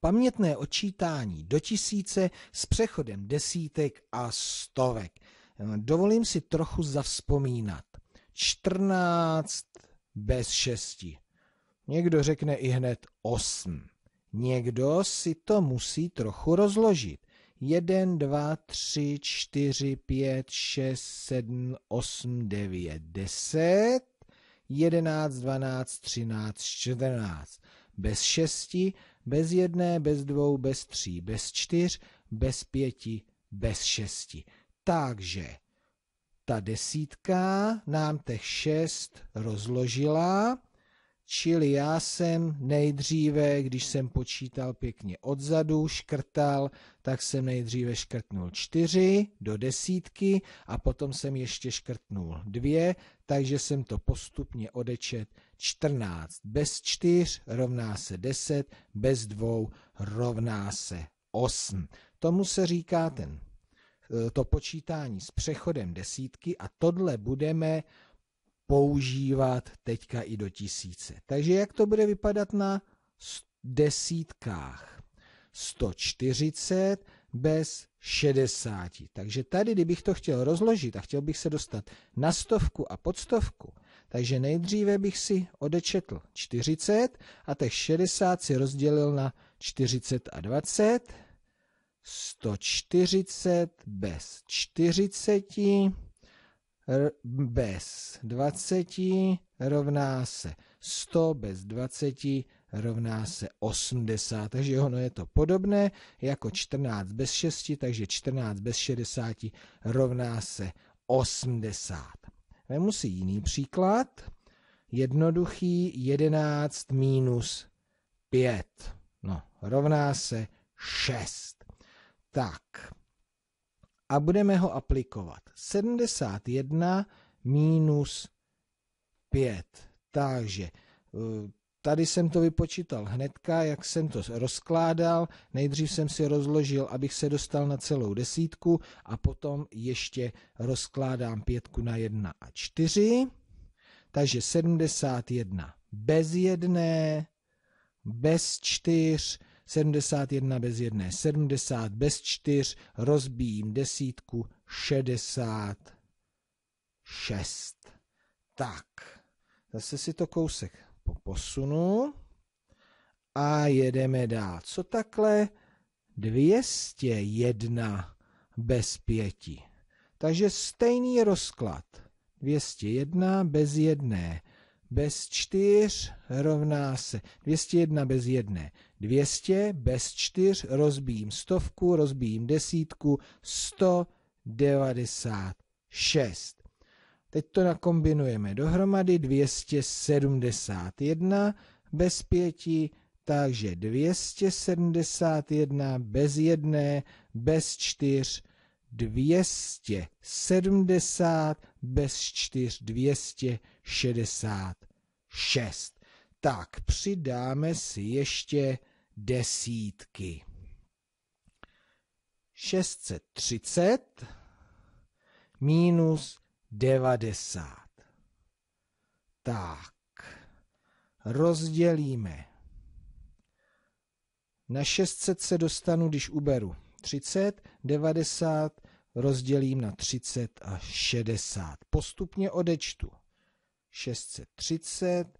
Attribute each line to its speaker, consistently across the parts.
Speaker 1: pamětné odčítání do tisíce s přechodem desítek a stovek. Dovolím si trochu zavzpomínat. 14 bez 6. Někdo řekne i hned 8. Někdo si to musí trochu rozložit. 1, 2, 3, 4, 5, 6, 7, 8, 9, 10, 11, 12, 13, 14. Bez 6 bez jedné, bez dvou, bez tří, bez čtyř, bez pěti, bez šesti. Takže ta desítka nám těch šest rozložila Čili já jsem nejdříve, když jsem počítal pěkně odzadu, škrtal, tak jsem nejdříve škrtnul 4 do desítky a potom jsem ještě škrtnul 2, takže jsem to postupně odečet 14. Bez 4 rovná se 10, bez 2 rovná se 8. Tomu se říká ten, e, to počítání s přechodem desítky a tohle budeme používat teďka i do tisíce. Takže jak to bude vypadat na desítkách? 140 bez 60. Takže tady, kdybych to chtěl rozložit a chtěl bych se dostat na stovku a podstovku, takže nejdříve bych si odečetl 40 a těch 60 si rozdělil na 40 a 20. 140 bez 40 bez 20 rovná se 100 bez 20 rovná se 80. Takže ono je to podobné jako 14 bez 6, takže 14 bez 60 rovná se 80. Vemu si jiný příklad. Jednoduchý 11 minus 5. No, rovná se 6. Tak, a budeme ho aplikovat. 71 minus 5. Takže eh, tady jsem to vypočítal hnedka, jak jsem to rozkládal. Nejdřív jsem si rozložil, abych se dostal na celou desítku a potom ještě rozkládám pětku na 1 a 4. Takže 71 bez jedné, bez čtyř, 71 bez jedné, 70 bez 4 rozbíjím desítku, 66. Tak, zase si to kousek posunu a jedeme dál. Co takhle? 201 bez 5? Takže stejný rozklad. 201 bez 1, Bez 4 rovná se 201 bez 1, 200 bez 4, rozbijím stovku, rozbijím desítku, 196. Teď to nakombinujeme dohromady 271 bez 5, takže 271 bez 1, bez 4, 270 bez 4, 266. Tak, přidáme si ještě desítky. 630 minus 90. Tak, rozdělíme. Na 600 se dostanu, když uberu 30, 90 rozdělím na 30 a 60. Postupně odečtu. 630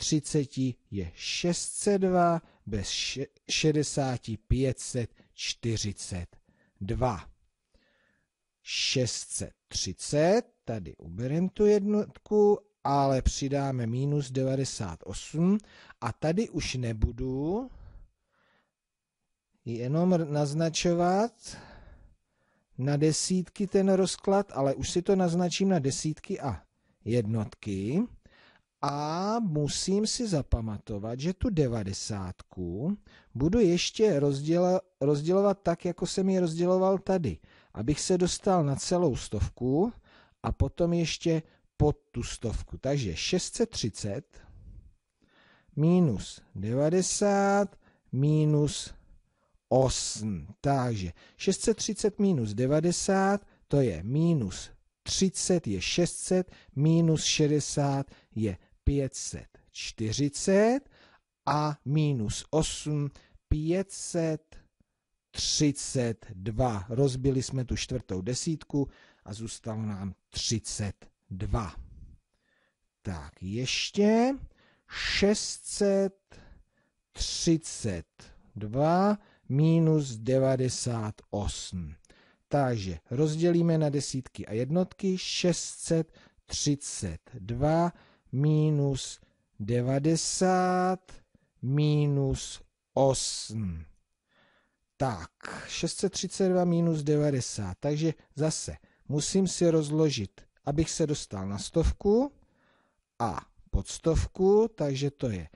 Speaker 1: 30 je 602, bez 60 542. 630, tady uberem tu jednotku, ale přidáme minus 98 a tady už nebudu jenom naznačovat na desítky ten rozklad, ale už si to naznačím na desítky a jednotky a musím si zapamatovat, že tu devadesátku budu ještě rozděla, rozdělovat tak, jako jsem ji rozděloval tady, abych se dostal na celou stovku a potom ještě pod tu stovku. Takže 630 minus 90 minus 8. Takže 630 minus 90 to je minus 30 je 600, minus 60 je 540 a minus 8 532. Rozbili jsme tu čtvrtou desítku a zůstalo nám 32. Tak ještě 632 minus 98. Takže rozdělíme na desítky a jednotky 632 minus 90 minus 8. Tak, 632 minus 90, takže zase musím si rozložit, abych se dostal na stovku a pod stovku, takže to je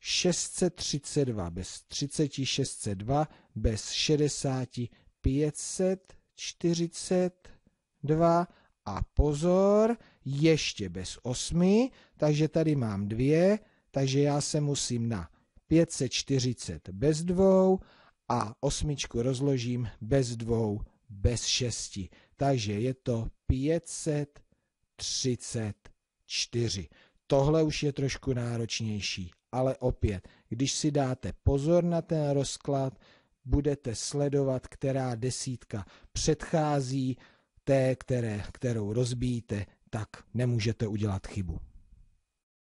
Speaker 1: 632 bez 30 602 bez 60 542 a pozor, ještě bez 8, takže tady mám 2, takže já se musím na 540 bez 2 a osmičku rozložím bez 2 bez 6. Takže je to 534. Tohle už je trošku náročnější, ale opět, když si dáte pozor na ten rozklad, budete sledovat, která desítka předchází té, které, kterou rozbíjíte, tak nemůžete udělat chybu.